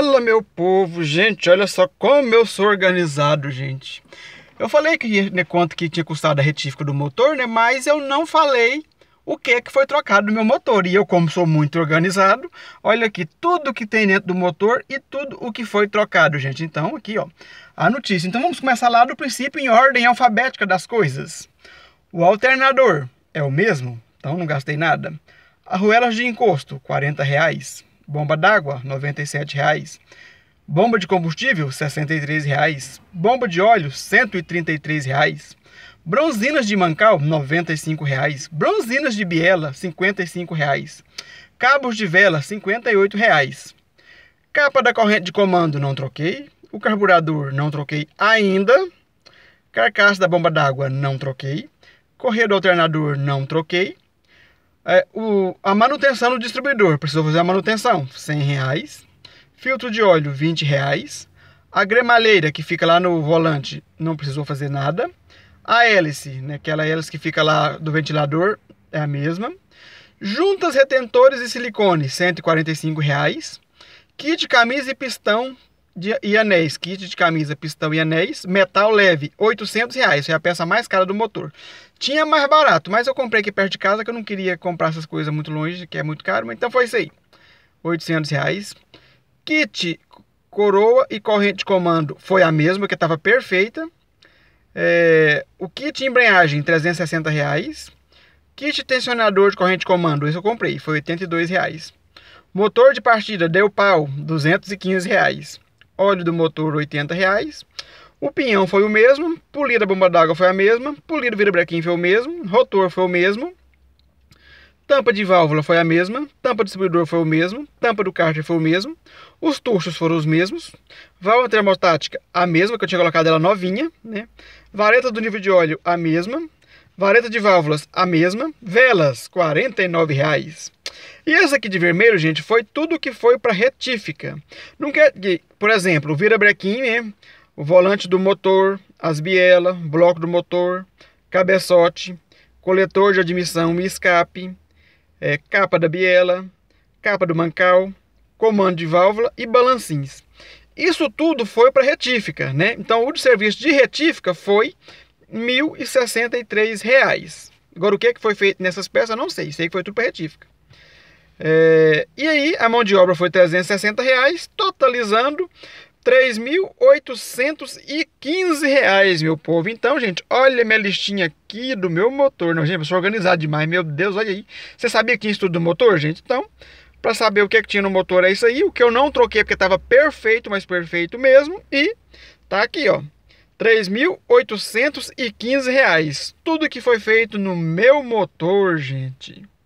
Fala, meu povo! Gente, olha só como eu sou organizado, gente. Eu falei que né, quanto que tinha custado a retífica do motor, né? Mas eu não falei o que que foi trocado no meu motor. E eu, como sou muito organizado, olha aqui tudo que tem dentro do motor e tudo o que foi trocado, gente. Então, aqui, ó, a notícia. Então, vamos começar lá do princípio, em ordem alfabética das coisas. O alternador é o mesmo, então não gastei nada. Arruelas de encosto, 40 reais. Bomba d'água, R$ 97,00. Bomba de combustível, R$ 63,00. Bomba de óleo, R$ 133,00. Bronzinas de Mancal, R$ 95,00. Bronzinas de Biela, R$ 55,00. Cabos de vela, R$ 58,00. Capa da corrente de comando, não troquei. O carburador, não troquei ainda. Carcaça da bomba d'água, não troquei. correio do alternador, não troquei. É, o, a manutenção do distribuidor, precisou fazer a manutenção, 100 reais. Filtro de óleo, 20 reais. A gremalheira que fica lá no volante, não precisou fazer nada. A hélice, né, aquela hélice que fica lá do ventilador, é a mesma. Juntas retentores e silicone, 145 reais. Kit camisa e pistão, de, e anéis, kit de camisa, pistão e anéis, metal leve, 800 reais, é a peça mais cara do motor. Tinha mais barato, mas eu comprei aqui perto de casa, que eu não queria comprar essas coisas muito longe, que é muito caro, então foi isso aí, 800 reais. Kit, coroa e corrente de comando foi a mesma, que estava perfeita. É, o kit embreagem, 360 reais. Kit tensionador de corrente de comando, isso eu comprei, foi 82 reais. Motor de partida, deu pau, 215 reais óleo do motor R$ 80,00. O pinhão foi o mesmo, polida bomba d'água foi a mesma, polida vira virabrequim foi o mesmo, rotor foi o mesmo, tampa de válvula foi a mesma, tampa do distribuidor foi o mesmo, tampa do cárter foi o mesmo, os turchos foram os mesmos, válvula termostática a mesma, que eu tinha colocado ela novinha, né? vareta do nível de óleo a mesma, vareta de válvulas a mesma, velas R$ 49,00. E essa aqui de vermelho, gente, foi tudo que foi para retífica. Não quer, por exemplo, o virabrequim, né? o volante do motor, as bielas, bloco do motor, cabeçote, coletor de admissão e escape, é, capa da biela, capa do mancal, comando de válvula e balancins. Isso tudo foi para retífica, né? Então o de serviço de retífica foi R$ 1.063. Agora o que, é que foi feito nessas peças, não sei, sei que foi tudo para retífica. É, e aí a mão de obra foi 360 reais, totalizando 3.815 reais, meu povo. Então, gente, olha minha listinha aqui do meu motor. Não, gente, eu sou organizado demais, meu Deus, olha aí. Você sabia que isso tudo do motor, gente? Então, para saber o que, é que tinha no motor é isso aí. O que eu não troquei é porque estava perfeito, mas perfeito mesmo. E tá aqui, ó. R$ reais. Tudo que foi feito no meu motor, gente.